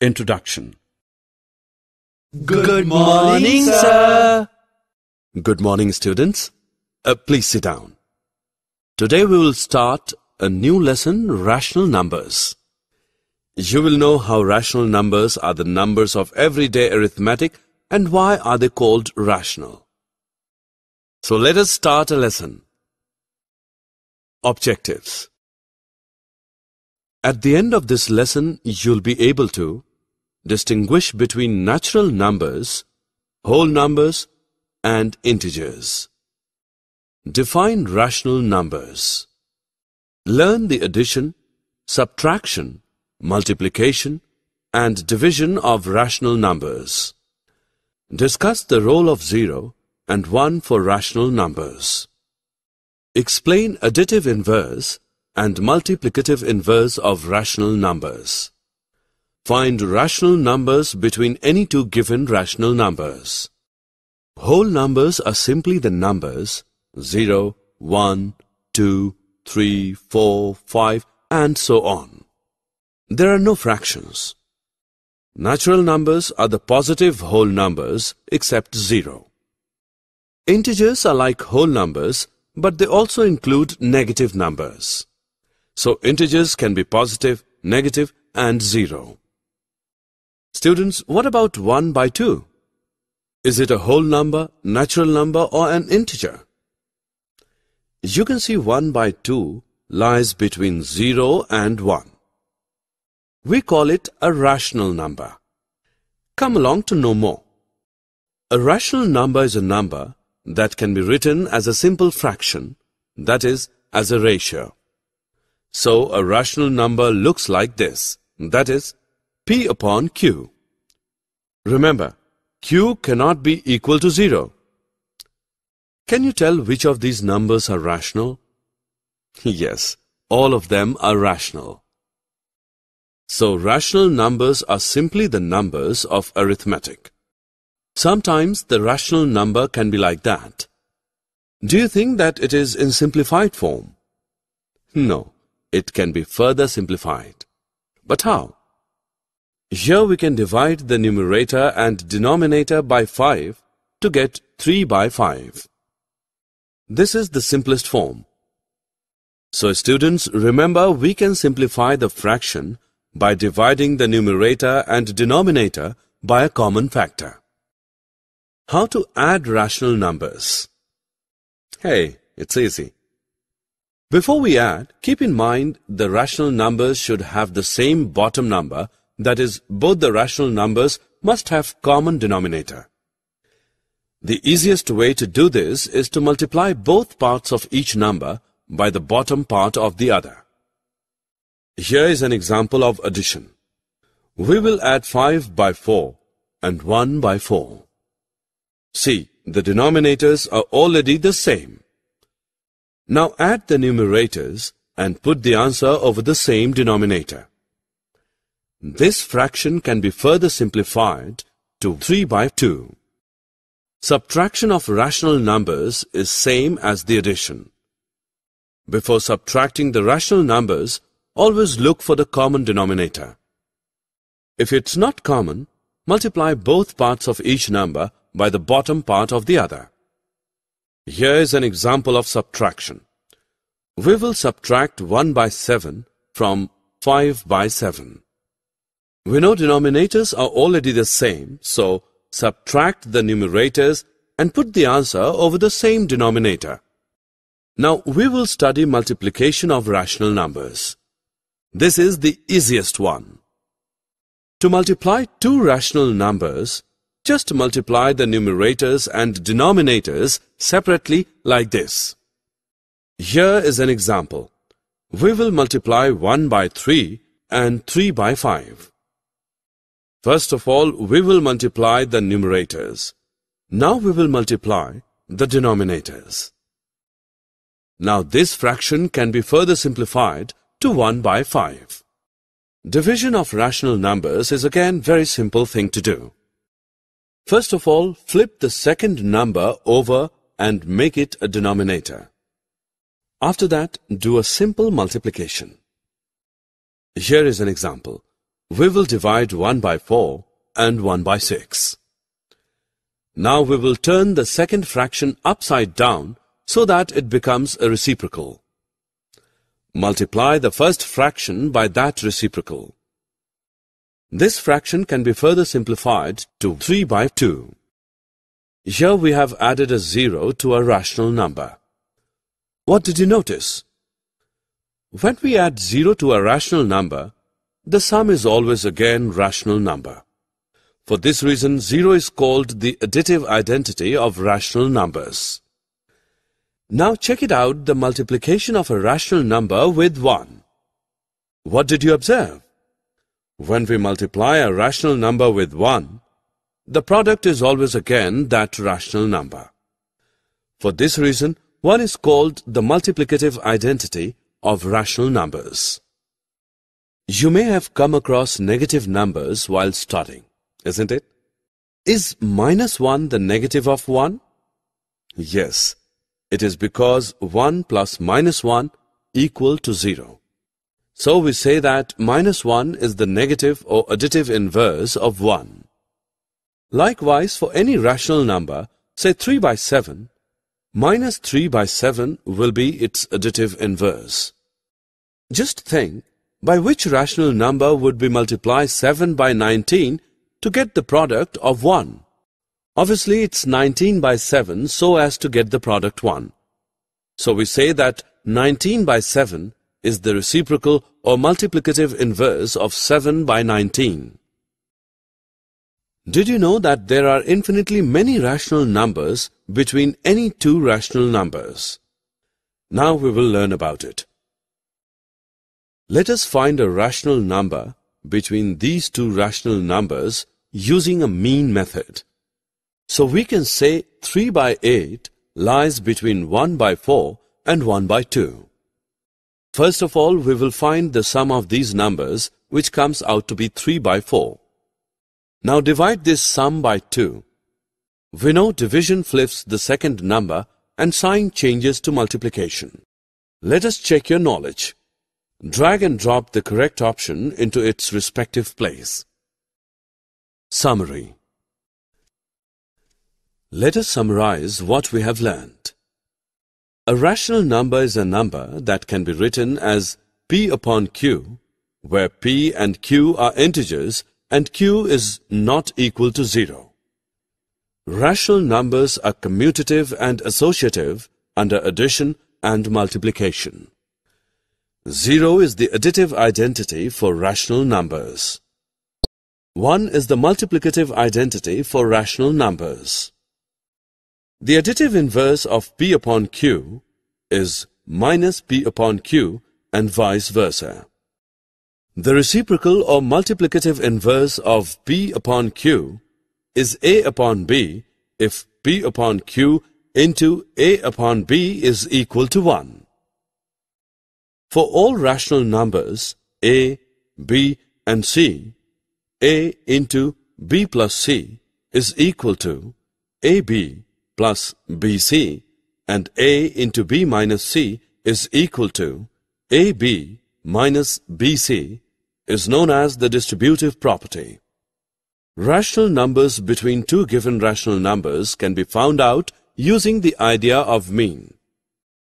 Introduction Good, morning, sir. Good morning, students. Uh, please sit down. Today we will start a new lesson, Rational Numbers. You will know how rational numbers are the numbers of everyday arithmetic and why are they called rational. So let us start a lesson. Objectives At the end of this lesson, you'll be able to distinguish between natural numbers, whole numbers, and integers. Define rational numbers. Learn the addition, subtraction, multiplication, and division of rational numbers. Discuss the role of 0 and 1 for rational numbers. Explain additive inverse and multiplicative inverse of rational numbers. Find rational numbers between any two given rational numbers. Whole numbers are simply the numbers 0, 1, 2, 3, 4, 5 and so on. There are no fractions. Natural numbers are the positive whole numbers except 0. Integers are like whole numbers but they also include negative numbers. So integers can be positive, negative and 0. Students, what about 1 by 2? Is it a whole number, natural number or an integer? You can see 1 by 2 lies between 0 and 1. We call it a rational number. Come along to know more. A rational number is a number that can be written as a simple fraction, that is, as a ratio. So a rational number looks like this, that is, P upon Q. Remember, Q cannot be equal to 0. Can you tell which of these numbers are rational? Yes, all of them are rational. So rational numbers are simply the numbers of arithmetic. Sometimes the rational number can be like that. Do you think that it is in simplified form? No, it can be further simplified. But how? Here we can divide the numerator and denominator by 5 to get 3 by 5. This is the simplest form. So students, remember we can simplify the fraction by dividing the numerator and denominator by a common factor. How to add rational numbers? Hey, it's easy. Before we add, keep in mind the rational numbers should have the same bottom number that is, both the rational numbers must have common denominator. The easiest way to do this is to multiply both parts of each number by the bottom part of the other. Here is an example of addition. We will add 5 by 4 and 1 by 4. See, the denominators are already the same. Now add the numerators and put the answer over the same denominator. This fraction can be further simplified to 3 by 2. Subtraction of rational numbers is same as the addition. Before subtracting the rational numbers, always look for the common denominator. If it's not common, multiply both parts of each number by the bottom part of the other. Here is an example of subtraction. We will subtract 1 by 7 from 5 by 7. We know denominators are already the same, so subtract the numerators and put the answer over the same denominator. Now we will study multiplication of rational numbers. This is the easiest one. To multiply two rational numbers, just multiply the numerators and denominators separately like this. Here is an example. We will multiply 1 by 3 and 3 by 5. First of all, we will multiply the numerators. Now we will multiply the denominators. Now this fraction can be further simplified to 1 by 5. Division of rational numbers is again very simple thing to do. First of all, flip the second number over and make it a denominator. After that, do a simple multiplication. Here is an example. We will divide 1 by 4 and 1 by 6. Now we will turn the second fraction upside down so that it becomes a reciprocal. Multiply the first fraction by that reciprocal. This fraction can be further simplified to 3 by 2. Here we have added a 0 to a rational number. What did you notice? When we add 0 to a rational number, the sum is always again rational number. For this reason, 0 is called the additive identity of rational numbers. Now check it out, the multiplication of a rational number with 1. What did you observe? When we multiply a rational number with 1, the product is always again that rational number. For this reason, 1 is called the multiplicative identity of rational numbers. You may have come across negative numbers while studying, isn't it? Is minus 1 the negative of 1? Yes, it is because 1 plus minus 1 equal to 0. So we say that minus 1 is the negative or additive inverse of 1. Likewise, for any rational number, say 3 by 7, minus 3 by 7 will be its additive inverse. Just think by which rational number would be multiply 7 by 19 to get the product of 1. Obviously, it's 19 by 7 so as to get the product 1. So we say that 19 by 7 is the reciprocal or multiplicative inverse of 7 by 19. Did you know that there are infinitely many rational numbers between any two rational numbers? Now we will learn about it. Let us find a rational number between these two rational numbers using a mean method. So we can say 3 by 8 lies between 1 by 4 and 1 by 2. First of all, we will find the sum of these numbers which comes out to be 3 by 4. Now divide this sum by 2. We know division flips the second number and sign changes to multiplication. Let us check your knowledge. Drag and drop the correct option into its respective place. Summary Let us summarize what we have learned. A rational number is a number that can be written as p upon q, where p and q are integers and q is not equal to 0. Rational numbers are commutative and associative under addition and multiplication. Zero is the additive identity for rational numbers. One is the multiplicative identity for rational numbers. The additive inverse of P upon Q is minus P upon Q and vice versa. The reciprocal or multiplicative inverse of P upon Q is A upon B if P upon Q into A upon B is equal to 1. For all rational numbers a, b and c, a into b plus c is equal to ab plus bc and a into b minus c is equal to ab minus bc is known as the distributive property. Rational numbers between two given rational numbers can be found out using the idea of mean.